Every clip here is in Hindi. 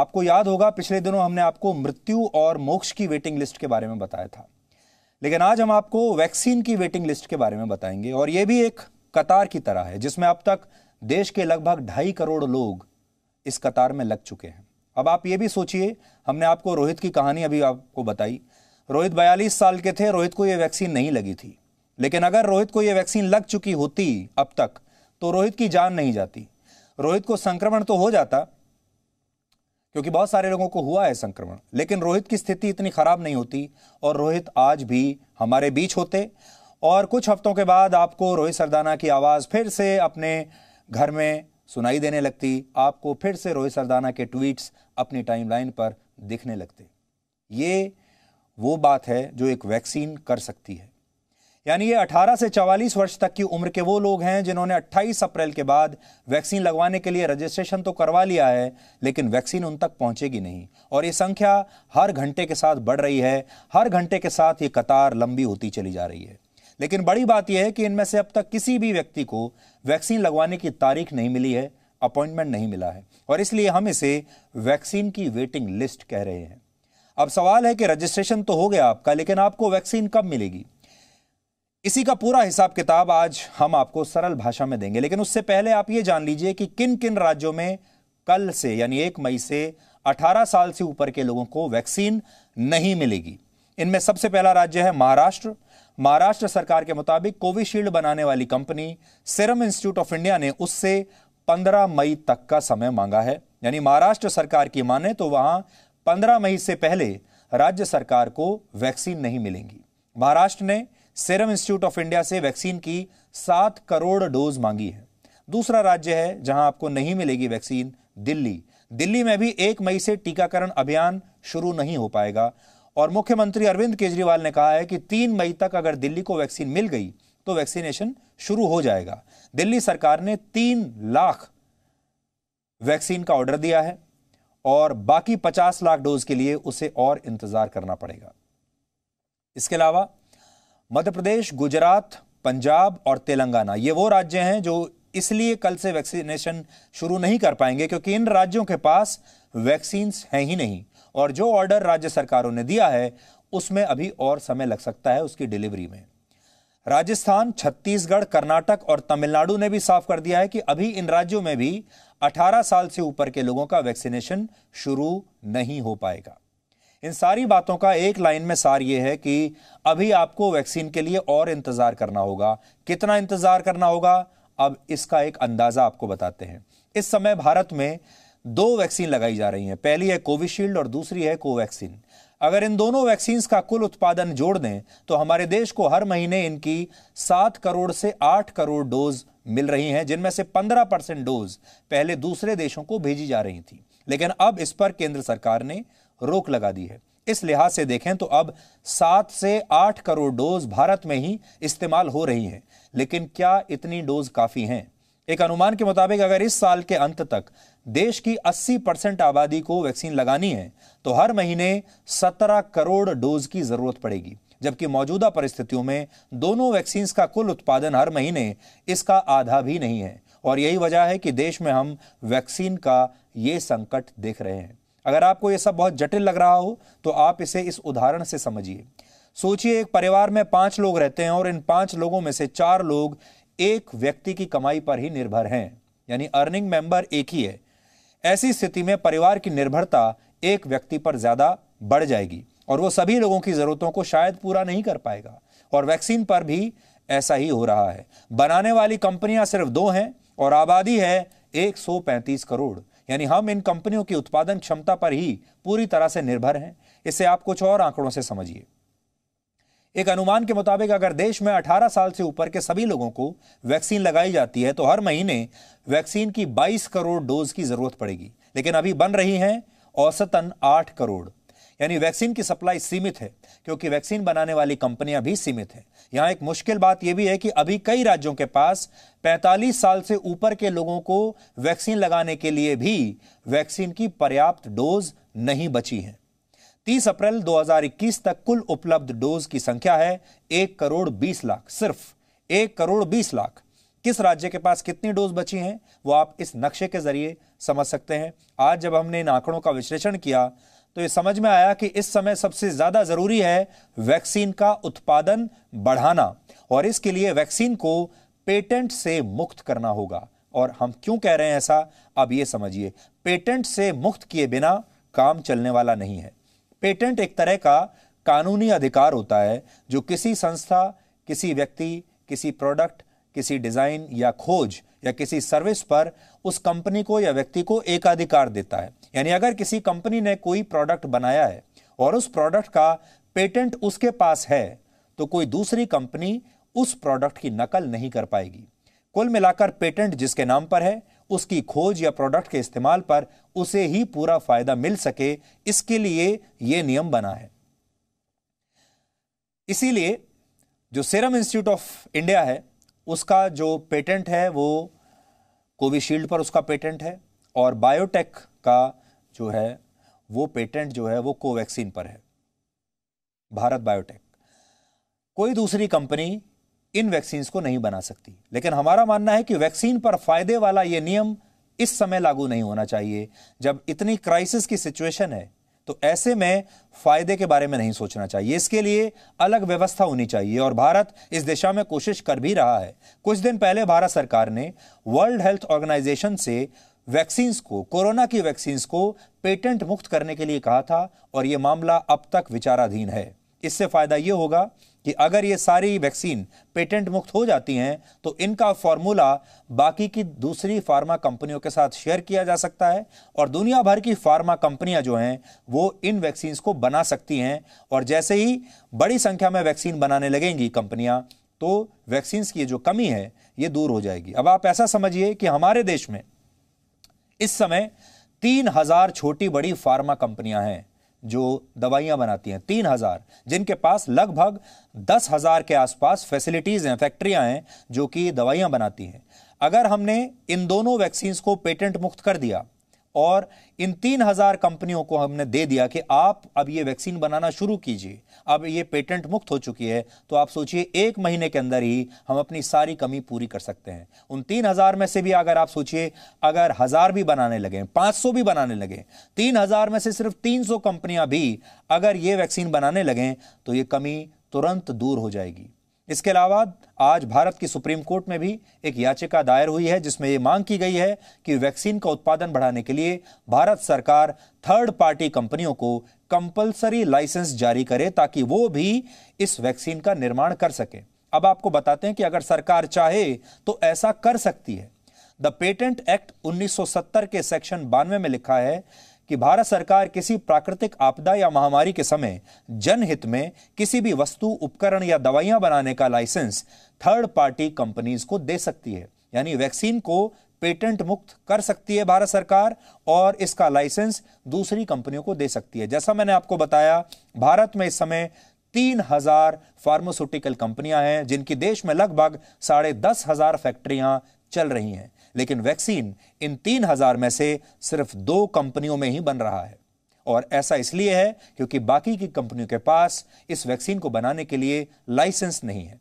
आपको याद होगा पिछले दिनों हमने आपको मृत्यु और मोक्ष की वेटिंग लिस्ट के बारे में बताया था लेकिन आज हम आपको वैक्सीन की वेटिंग लिस्ट के बारे में बताएंगे और यह भी एक कतार की तरह है जिसमें अब तक देश के लगभग ढाई करोड़ लोग इस कतार में लग चुके हैं अब आप ये भी सोचिए हमने आपको रोहित की कहानी अभी आपको बताई रोहित बयालीस साल के थे रोहित को यह वैक्सीन नहीं लगी थी लेकिन अगर रोहित को यह वैक्सीन लग चुकी होती अब तक तो रोहित की जान नहीं जाती रोहित को संक्रमण तो हो जाता क्योंकि बहुत सारे लोगों को हुआ है संक्रमण लेकिन रोहित की स्थिति इतनी खराब नहीं होती और रोहित आज भी हमारे बीच होते और कुछ हफ्तों के बाद आपको रोहित सरदाना की आवाज़ फिर से अपने घर में सुनाई देने लगती आपको फिर से रोहित सरदाना के ट्वीट्स अपनी टाइमलाइन पर दिखने लगते ये वो बात है जो एक वैक्सीन कर सकती है यानी ये 18 से 44 वर्ष तक की उम्र के वो लोग हैं जिन्होंने 28 अप्रैल के बाद वैक्सीन लगवाने के लिए रजिस्ट्रेशन तो करवा लिया है लेकिन वैक्सीन उन तक पहुंचेगी नहीं और ये संख्या हर घंटे के साथ बढ़ रही है हर घंटे के साथ ये कतार लंबी होती चली जा रही है लेकिन बड़ी बात यह है कि इनमें से अब तक किसी भी व्यक्ति को वैक्सीन लगवाने की तारीख नहीं मिली है अपॉइंटमेंट नहीं मिला है और इसलिए हम इसे वैक्सीन की वेटिंग लिस्ट कह रहे हैं अब सवाल है कि रजिस्ट्रेशन तो हो गया आपका लेकिन आपको वैक्सीन कब मिलेगी इसी का पूरा हिसाब किताब आज हम आपको सरल भाषा में देंगे लेकिन उससे पहले आप ये जान लीजिए कि किन किन राज्यों में कल से यानी एक मई से 18 साल से ऊपर के लोगों को वैक्सीन नहीं मिलेगी इनमें सबसे पहला राज्य है महाराष्ट्र महाराष्ट्र सरकार के मुताबिक कोविशील्ड बनाने वाली company Serum Institute of India ने उससे 15 मई तक का समय मांगा है यानी महाराष्ट्र सरकार की माने तो वहां 15 मई से पहले राज्य सरकार को वैक्सीन नहीं मिलेंगी महाराष्ट्र ने सेरम इंस्टीट्यूट ऑफ इंडिया से वैक्सीन की सात करोड़ डोज मांगी है दूसरा राज्य है जहां आपको नहीं मिलेगी वैक्सीन दिल्ली दिल्ली में भी एक मई से टीकाकरण अभियान शुरू नहीं हो पाएगा और मुख्यमंत्री अरविंद केजरीवाल ने कहा है कि तीन मई तक अगर दिल्ली को वैक्सीन मिल गई तो वैक्सीनेशन शुरू हो जाएगा दिल्ली सरकार ने तीन लाख वैक्सीन का ऑर्डर दिया है और बाकी पचास लाख डोज के लिए उसे और इंतजार करना पड़ेगा इसके अलावा मध्य प्रदेश गुजरात पंजाब और तेलंगाना ये वो राज्य हैं जो इसलिए कल से वैक्सीनेशन शुरू नहीं कर पाएंगे क्योंकि इन राज्यों के पास वैक्सीन्स हैं ही नहीं और जो ऑर्डर राज्य सरकारों ने दिया है उसमें अभी और समय लग सकता है उसकी डिलीवरी में राजस्थान छत्तीसगढ़ कर्नाटक और तमिलनाडु ने भी साफ कर दिया है कि अभी इन राज्यों में भी 18 साल से ऊपर के लोगों का वैक्सीनेशन शुरू नहीं हो पाएगा इन सारी बातों का एक लाइन में सार ये है कि अभी आपको वैक्सीन के लिए और इंतज़ार करना होगा कितना इंतज़ार करना होगा अब इसका एक अंदाज़ा आपको बताते हैं इस समय भारत में दो वैक्सीन लगाई जा रही हैं पहली है कोविशील्ड और दूसरी है कोवैक्सीन अगर इन दोनों वैक्सीन का कुल उत्पादन जोड़ दें तो हमारे देश को हर महीने इनकी सात करोड़ से आठ करोड़ डोज मिल रही हैं जिनमें से पंद्रह परसेंट डोज पहले दूसरे देशों को भेजी जा रही थी लेकिन अब इस पर केंद्र सरकार ने रोक लगा दी है इस लिहाज से देखें तो अब सात से आठ करोड़ डोज भारत में ही इस्तेमाल हो रही हैं लेकिन क्या इतनी डोज काफ़ी हैं एक अनुमान के मुताबिक अगर इस साल के अंत तक देश की 80 परसेंट आबादी को वैक्सीन लगानी है तो हर महीने 17 करोड़ डोज की ज़रूरत पड़ेगी जबकि मौजूदा परिस्थितियों में दोनों वैक्सीन का कुल उत्पादन हर महीने इसका आधा भी नहीं है और यही वजह है कि देश में हम वैक्सीन का ये संकट देख रहे हैं अगर आपको ये सब बहुत जटिल लग रहा हो तो आप इसे इस उदाहरण से समझिए सोचिए एक परिवार में पांच लोग रहते हैं और इन पांच लोगों में से चार लोग एक व्यक्ति की कमाई पर ही निर्भर हैं यानी अर्निंग मेंबर एक ही है ऐसी स्थिति में परिवार की निर्भरता एक व्यक्ति पर ज्यादा बढ़ जाएगी और वो सभी लोगों की जरूरतों को शायद पूरा नहीं कर पाएगा और वैक्सीन पर भी ऐसा ही हो रहा है बनाने वाली कंपनियां सिर्फ दो हैं और आबादी है 135 करोड़ यानी हम इन कंपनियों की उत्पादन क्षमता पर ही पूरी तरह से निर्भर हैं इसे आप कुछ और आंकड़ों से समझिए एक अनुमान के मुताबिक अगर देश में 18 साल से ऊपर के सभी लोगों को वैक्सीन लगाई जाती है तो हर महीने वैक्सीन की 22 करोड़ डोज की जरूरत पड़ेगी लेकिन अभी बन रही हैं औसतन 8 करोड़ यानी वैक्सीन की सप्लाई सीमित है क्योंकि वैक्सीन बनाने वाली कंपनियां भी सीमित हैं यहां एक मुश्किल बात यह भी है कि अभी कई राज्यों के पास 45 साल से ऊपर के लोगों को वैक्सीन लगाने के लिए भी वैक्सीन की पर्याप्त डोज नहीं बची है 30 अप्रैल 2021 तक कुल उपलब्ध डोज की संख्या है एक करोड़ बीस लाख सिर्फ एक करोड़ बीस लाख किस राज्य के पास कितनी डोज बची हैं वो आप इस नक्शे के जरिए समझ सकते हैं आज जब हमने इन आंकड़ों का विश्लेषण किया तो ये समझ में आया कि इस समय सबसे ज़्यादा ज़रूरी है वैक्सीन का उत्पादन बढ़ाना और इसके लिए वैक्सीन को पेटेंट से मुक्त करना होगा और हम क्यों कह रहे हैं ऐसा अब ये समझिए पेटेंट से मुक्त किए बिना काम चलने वाला नहीं है पेटेंट एक तरह का कानूनी अधिकार होता है जो किसी संस्था किसी व्यक्ति किसी प्रोडक्ट किसी डिज़ाइन या खोज या किसी सर्विस पर उस कंपनी को या व्यक्ति को एकाधिकार देता है यानी अगर किसी कंपनी ने कोई प्रोडक्ट बनाया है और उस प्रोडक्ट का पेटेंट उसके पास है तो कोई दूसरी कंपनी उस प्रोडक्ट की नकल नहीं कर पाएगी कुल मिलाकर पेटेंट जिसके नाम पर है उसकी खोज या प्रोडक्ट के इस्तेमाल पर उसे ही पूरा फायदा मिल सके इसके लिए यह नियम बना है इसीलिए जो सीरम इंस्टीट्यूट ऑफ इंडिया है उसका जो पेटेंट है वो कोविशील्ड पर उसका पेटेंट है और बायोटेक का जो है वो पेटेंट जो है वो कोवैक्सीन पर है भारत बायोटेक कोई दूसरी कंपनी इन वैक्सीन को नहीं बना सकती लेकिन हमारा मानना है कि वैक्सीन पर फायदे वाला ये नियम इस समय लागू नहीं होना चाहिए जब इतनी क्राइसिस की सिचुएशन है तो ऐसे में फायदे के बारे में नहीं सोचना चाहिए इसके लिए अलग व्यवस्था होनी चाहिए और भारत इस दिशा में कोशिश कर भी रहा है कुछ दिन पहले भारत सरकार ने वर्ल्ड हेल्थ ऑर्गेनाइजेशन से वैक्सीन्स को कोरोना की वैक्सीन्स को पेटेंट मुक्त करने के लिए कहा था और ये मामला अब तक विचाराधीन है इससे फ़ायदा ये होगा कि अगर ये सारी वैक्सीन पेटेंट मुक्त हो जाती हैं तो इनका फॉर्मूला बाकी की दूसरी फार्मा कंपनियों के साथ शेयर किया जा सकता है और दुनिया भर की फार्मा कंपनियां जो हैं वो इन वैक्सीन्स को बना सकती हैं और जैसे ही बड़ी संख्या में वैक्सीन बनाने लगेंगी कंपनियां तो वैक्सीन्स की जो कमी है ये दूर हो जाएगी अब आप ऐसा समझिए कि हमारे देश में इस समय तीन हजार छोटी बड़ी फार्मा कंपनियां हैं जो दवाइयां बनाती हैं तीन हजार जिनके पास लगभग दस हजार के आसपास फैसिलिटीज़ हैं फैक्ट्रियां हैं जो कि दवाइयां बनाती हैं अगर हमने इन दोनों वैक्सीन को पेटेंट मुक्त कर दिया और इन तीन हजार कंपनियों को हमने दे दिया कि आप अब ये वैक्सीन बनाना शुरू कीजिए अब ये पेटेंट मुक्त हो चुकी है तो आप सोचिए एक महीने के अंदर ही हम अपनी सारी कमी पूरी कर सकते हैं उन तीन हजार में से भी अगर आप सोचिए अगर हजार भी बनाने लगे पांच सौ भी बनाने लगे तीन हजार में से सिर्फ तीन सौ कंपनियां भी अगर ये वैक्सीन बनाने लगें तो ये कमी तुरंत दूर हो जाएगी इसके अलावा आज भारत की सुप्रीम कोर्ट में भी एक याचिका दायर हुई है जिसमें ये मांग की गई है कि वैक्सीन का उत्पादन बढ़ाने के लिए भारत सरकार थर्ड पार्टी कंपनियों को कंपलसरी लाइसेंस जारी करे ताकि वो भी इस वैक्सीन का निर्माण कर सके अब आपको बताते हैं कि अगर सरकार चाहे तो ऐसा कर सकती है द पेटेंट एक्ट 1970 के सेक्शन बानवे में लिखा है कि भारत सरकार किसी प्राकृतिक आपदा या महामारी के समय जनहित में किसी भी वस्तु उपकरण या दवाइयां बनाने का लाइसेंस थर्ड पार्टी कंपनीज को दे सकती है यानी वैक्सीन को पेटेंट मुक्त कर सकती है भारत सरकार और इसका लाइसेंस दूसरी कंपनियों को दे सकती है जैसा मैंने आपको बताया भारत में इस समय तीन हजार फार्मास्यूटिकल कंपनियां हैं जिनकी देश में लगभग साढ़े दस हजार फैक्ट्रियां चल रही हैं लेकिन वैक्सीन इन तीन हज़ार में से सिर्फ दो कंपनियों में ही बन रहा है और ऐसा इसलिए है क्योंकि बाकी की कंपनियों के पास इस वैक्सीन को बनाने के लिए लाइसेंस नहीं है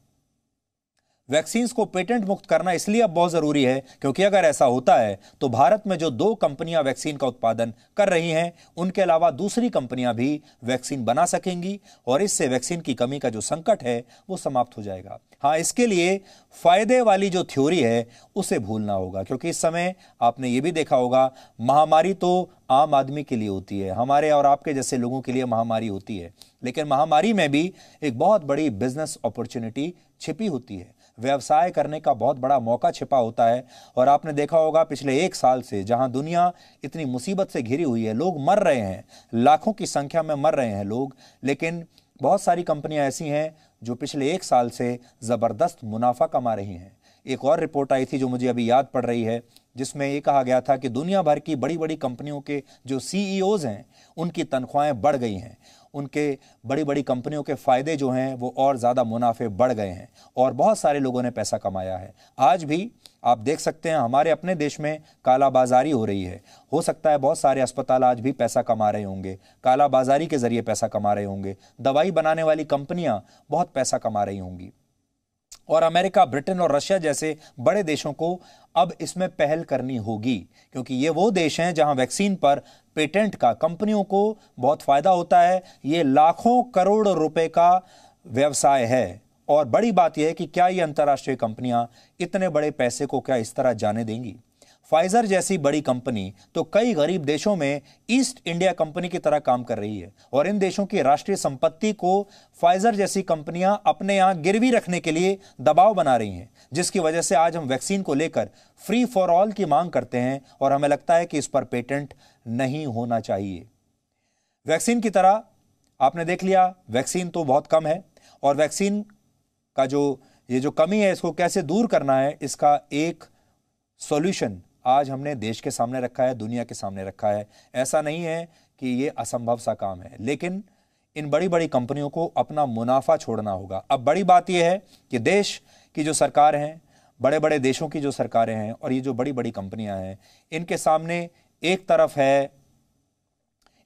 वैक्सीन को पेटेंट मुक्त करना इसलिए अब बहुत ज़रूरी है क्योंकि अगर ऐसा होता है तो भारत में जो दो कंपनियां वैक्सीन का उत्पादन कर रही हैं उनके अलावा दूसरी कंपनियां भी वैक्सीन बना सकेंगी और इससे वैक्सीन की कमी का जो संकट है वो समाप्त हो जाएगा हाँ इसके लिए फ़ायदे वाली जो थ्योरी है उसे भूलना होगा क्योंकि इस समय आपने ये भी देखा होगा महामारी तो आम आदमी के लिए होती है हमारे और आपके जैसे लोगों के लिए महामारी होती है लेकिन महामारी में भी एक बहुत बड़ी बिजनेस अपॉर्चुनिटी छिपी होती है व्यवसाय करने का बहुत बड़ा मौका छिपा होता है और आपने देखा होगा पिछले एक साल से जहां दुनिया इतनी मुसीबत से घिरी हुई है लोग मर रहे हैं लाखों की संख्या में मर रहे हैं लोग लेकिन बहुत सारी कंपनियां ऐसी हैं जो पिछले एक साल से ज़बरदस्त मुनाफा कमा रही हैं एक और रिपोर्ट आई थी जो मुझे अभी याद पड़ रही है जिसमें ये कहा गया था कि दुनिया भर की बड़ी बड़ी कंपनियों के जो सीईओज e हैं उनकी तनख्वाहें बढ़ गई हैं उनके बड़ी बड़ी कंपनियों के फ़ायदे जो हैं वो और ज़्यादा मुनाफे बढ़ गए हैं और बहुत सारे लोगों ने पैसा कमाया है आज भी आप देख सकते हैं हमारे अपने देश में कालाबाजारी हो रही है हो सकता है बहुत सारे अस्पताल आज भी पैसा कमा रहे होंगे कालाबाजारी के ज़रिए पैसा कमा रहे होंगे दवाई बनाने वाली कंपनियां बहुत पैसा कमा रही होंगी और अमेरिका ब्रिटेन और रशिया जैसे बड़े देशों को अब इसमें पहल करनी होगी क्योंकि ये वो देश हैं जहां वैक्सीन पर पेटेंट का कंपनियों को बहुत फ़ायदा होता है ये लाखों करोड़ रुपए का व्यवसाय है और बड़ी बात यह है कि क्या ये अंतर्राष्ट्रीय कंपनियां इतने बड़े पैसे को क्या इस तरह जाने देंगी फाइजर जैसी बड़ी कंपनी तो कई गरीब देशों में ईस्ट इंडिया कंपनी की तरह काम कर रही है और इन देशों की राष्ट्रीय संपत्ति को फाइजर जैसी कंपनियां अपने यहां गिरवी रखने के लिए दबाव बना रही हैं जिसकी वजह से आज हम वैक्सीन को लेकर फ्री फॉर ऑल की मांग करते हैं और हमें लगता है कि इस पर पेटेंट नहीं होना चाहिए वैक्सीन की तरह आपने देख लिया वैक्सीन तो बहुत कम है और वैक्सीन का जो ये जो कमी है इसको कैसे दूर करना है इसका एक सॉल्यूशन आज हमने देश के सामने रखा है दुनिया के सामने रखा है ऐसा नहीं है कि ये असंभव सा काम है लेकिन इन बड़ी बड़ी कंपनियों को अपना मुनाफा छोड़ना होगा अब बड़ी बात यह है कि देश की जो सरकार हैं बड़े बड़े देशों की जो सरकारें हैं और ये जो बड़ी बड़ी कंपनियां हैं इनके सामने एक तरफ है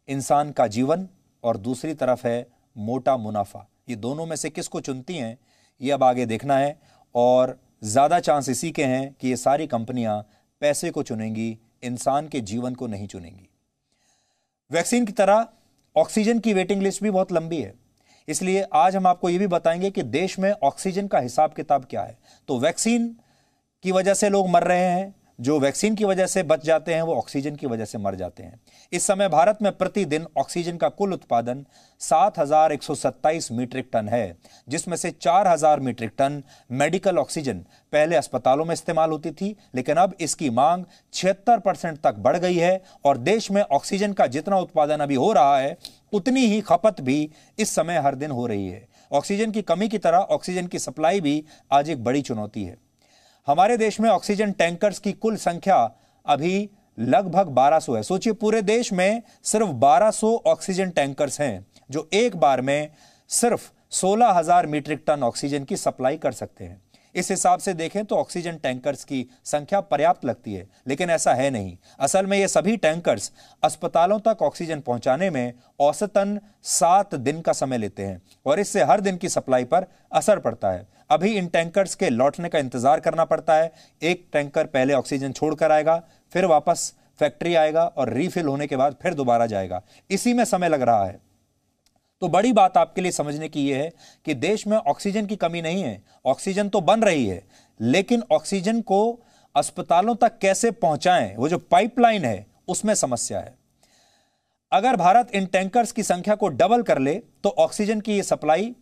इंसान का जीवन और दूसरी तरफ है मोटा मुनाफा ये दोनों में से किसको चुनती हैं ये अब आगे देखना है और ज़्यादा चांस इसी के हैं कि ये सारी कंपनियां पैसे को चुनेंगी इंसान के जीवन को नहीं चुनेंगी वैक्सीन की तरह ऑक्सीजन की वेटिंग लिस्ट भी बहुत लंबी है इसलिए आज हम आपको ये भी बताएंगे कि देश में ऑक्सीजन का हिसाब किताब क्या है तो वैक्सीन की वजह से लोग मर रहे हैं जो वैक्सीन की वजह से बच जाते हैं वो ऑक्सीजन की वजह से मर जाते हैं इस समय भारत में प्रतिदिन ऑक्सीजन का कुल उत्पादन 7,127 मीट्रिक टन है जिसमें से 4,000 मीट्रिक टन मेडिकल ऑक्सीजन पहले अस्पतालों में इस्तेमाल होती थी लेकिन अब इसकी मांग छिहत्तर परसेंट तक बढ़ गई है और देश में ऑक्सीजन का जितना उत्पादन अभी हो रहा है उतनी ही खपत भी इस समय हर दिन हो रही है ऑक्सीजन की कमी की तरह ऑक्सीजन की सप्लाई भी आज एक बड़ी चुनौती है हमारे देश में ऑक्सीजन टैंकर्स की कुल संख्या अभी लगभग 1200 है सोचिए पूरे देश में सिर्फ 1200 ऑक्सीजन टैंकर्स हैं जो एक बार में सिर्फ 16000 मीट्रिक टन ऑक्सीजन की सप्लाई कर सकते हैं इस हिसाब से देखें तो ऑक्सीजन टैंकर्स की संख्या पर्याप्त लगती है लेकिन ऐसा है नहीं असल में ये सभी टैंकर्स अस्पतालों तक ऑक्सीजन पहुंचाने में औसतन सात दिन का समय लेते हैं और इससे हर दिन की सप्लाई पर असर पड़ता है अभी इन टैंकर्स के लौटने का इंतजार करना पड़ता है एक टैंकर पहले ऑक्सीजन छोड़कर आएगा फिर वापस फैक्ट्री आएगा और रीफिल होने के बाद फिर दोबारा जाएगा इसी में समय लग रहा है तो बड़ी बात आपके लिए समझने की यह है कि देश में ऑक्सीजन की कमी नहीं है ऑक्सीजन तो बन रही है लेकिन ऑक्सीजन को अस्पतालों तक कैसे पहुंचाएं वो जो पाइपलाइन है उसमें समस्या है अगर भारत इन टैंकर्स की संख्या को डबल कर ले तो ऑक्सीजन की ये सप्लाई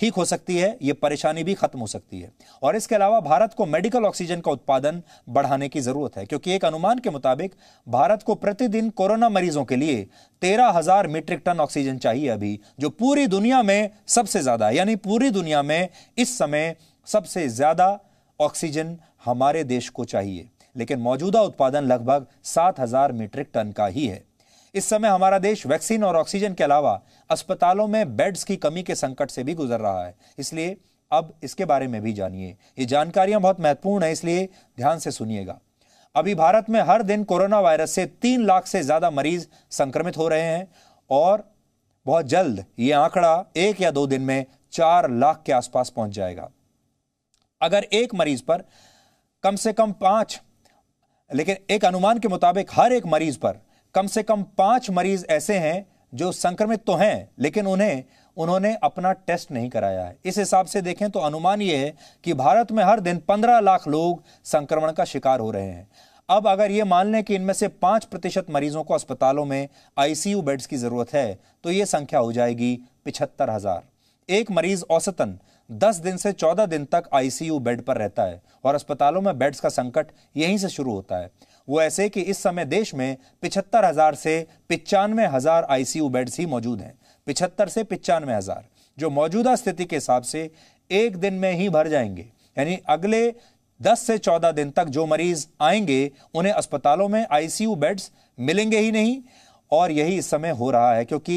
ठीक हो सकती है ये परेशानी भी खत्म हो सकती है और इसके अलावा भारत को मेडिकल ऑक्सीजन का उत्पादन बढ़ाने की जरूरत है क्योंकि एक अनुमान के मुताबिक भारत को प्रतिदिन कोरोना मरीजों के लिए तेरह हजार मीट्रिक टन ऑक्सीजन चाहिए अभी जो पूरी दुनिया में सबसे ज्यादा यानी पूरी दुनिया में इस समय सबसे ज्यादा ऑक्सीजन हमारे देश को चाहिए लेकिन मौजूदा उत्पादन लगभग सात हजार मीट्रिक टन का ही है इस समय हमारा देश वैक्सीन और ऑक्सीजन के अलावा अस्पतालों में बेड्स की कमी के संकट से भी गुजर रहा है इसलिए अब इसके बारे में भी जानिए ये जानकारियां बहुत महत्वपूर्ण है इसलिए ध्यान से सुनिएगा अभी भारत में हर दिन कोरोना वायरस से तीन लाख से ज्यादा मरीज संक्रमित हो रहे हैं और बहुत जल्द ये आंकड़ा एक या दो दिन में चार लाख के आसपास पहुंच जाएगा अगर एक मरीज पर कम से कम पांच लेकिन एक अनुमान के मुताबिक हर एक मरीज पर कम से कम पांच मरीज ऐसे हैं जो संक्रमित तो हैं लेकिन उन्हें उन्होंने अपना टेस्ट नहीं कराया है इस हिसाब से देखें तो अनुमान ये है कि भारत में हर दिन पंद्रह लाख लोग संक्रमण का शिकार हो रहे हैं अब अगर ये मान लें कि इनमें से पाँच प्रतिशत मरीजों को अस्पतालों में आईसीयू बेड्स की ज़रूरत है तो ये संख्या हो जाएगी पिछहत्तर हज़ार एक मरीज औसतन 10 दिन से 14 दिन तक आईसीयू बेड पर रहता है और अस्पतालों में बेड्स का संकट यहीं से शुरू होता है वो ऐसे कि इस समय देश में पिछहत्तर हज़ार से पिचानवे हज़ार आई बेड्स ही मौजूद हैं पिछहत्तर से पिचानवे हज़ार जो मौजूदा स्थिति के हिसाब से एक दिन में ही भर जाएंगे यानी अगले 10 से 14 दिन तक जो मरीज आएंगे उन्हें अस्पतालों में आईसीयू बेड्स मिलेंगे ही नहीं और यही इस समय हो रहा है क्योंकि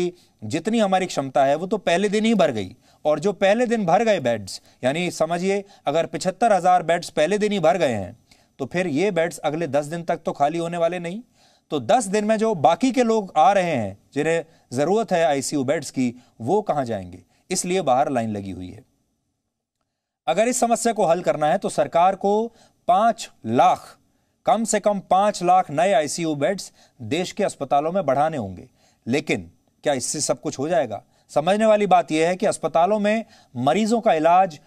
जितनी हमारी क्षमता है वो तो पहले दिन ही भर गई और जो पहले दिन भर गए बेड्स यानी समझिए अगर पिछहत्तर हज़ार बेड्स पहले दिन ही भर गए हैं तो फिर ये बेड्स अगले दस दिन तक तो खाली होने वाले नहीं तो दस दिन में जो बाकी के लोग आ रहे हैं जिन्हें ज़रूरत है आईसीयू बेड्स की वो कहां जाएंगे इसलिए बाहर लाइन लगी हुई है अगर इस समस्या को हल करना है तो सरकार को पांच लाख कम से कम पांच लाख नए आईसीयू बेड्स देश के अस्पतालों में बढ़ाने होंगे लेकिन क्या इससे सब कुछ हो जाएगा समझने वाली बात यह है कि अस्पतालों में मरीजों का इलाज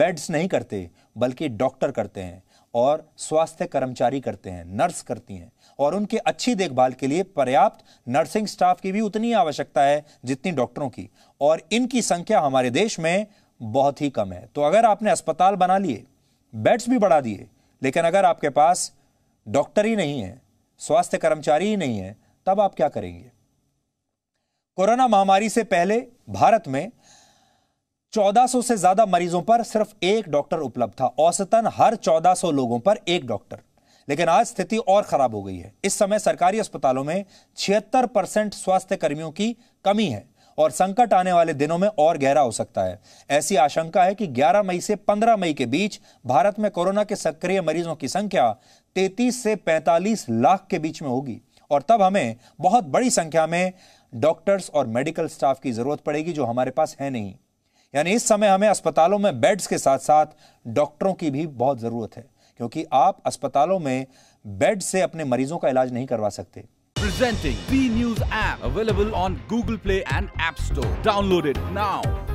बेड्स नहीं करते बल्कि डॉक्टर करते हैं और स्वास्थ्य कर्मचारी करते हैं नर्स करती हैं और उनके अच्छी देखभाल के लिए पर्याप्त नर्सिंग स्टाफ की भी उतनी आवश्यकता है जितनी डॉक्टरों की और इनकी संख्या हमारे देश में बहुत ही कम है तो अगर आपने अस्पताल बना लिए बेड्स भी बढ़ा दिए लेकिन अगर आपके पास डॉक्टर ही नहीं है स्वास्थ्य कर्मचारी ही नहीं है तब आप क्या करेंगे कोरोना महामारी से पहले भारत में 1400 से ज्यादा मरीजों पर सिर्फ एक डॉक्टर उपलब्ध था औसतन हर 1400 लोगों पर एक डॉक्टर लेकिन आज स्थिति और खराब हो गई है इस समय सरकारी अस्पतालों में छिहत्तर परसेंट स्वास्थ्य कर्मियों की कमी है और संकट आने वाले दिनों में और गहरा हो सकता है ऐसी आशंका है कि 11 मई से 15 मई के बीच भारत में कोरोना के सक्रिय मरीजों की संख्या 33 से 45 लाख के बीच में होगी और तब हमें बहुत बड़ी संख्या में डॉक्टर्स और मेडिकल स्टाफ की जरूरत पड़ेगी जो हमारे पास है नहीं यानी इस समय हमें अस्पतालों में बेड्स के साथ साथ डॉक्टरों की भी बहुत ज़रूरत है क्योंकि आप अस्पतालों में बेड से अपने मरीजों का इलाज नहीं करवा सकते presenting B news app available on Google Play and App Store Download it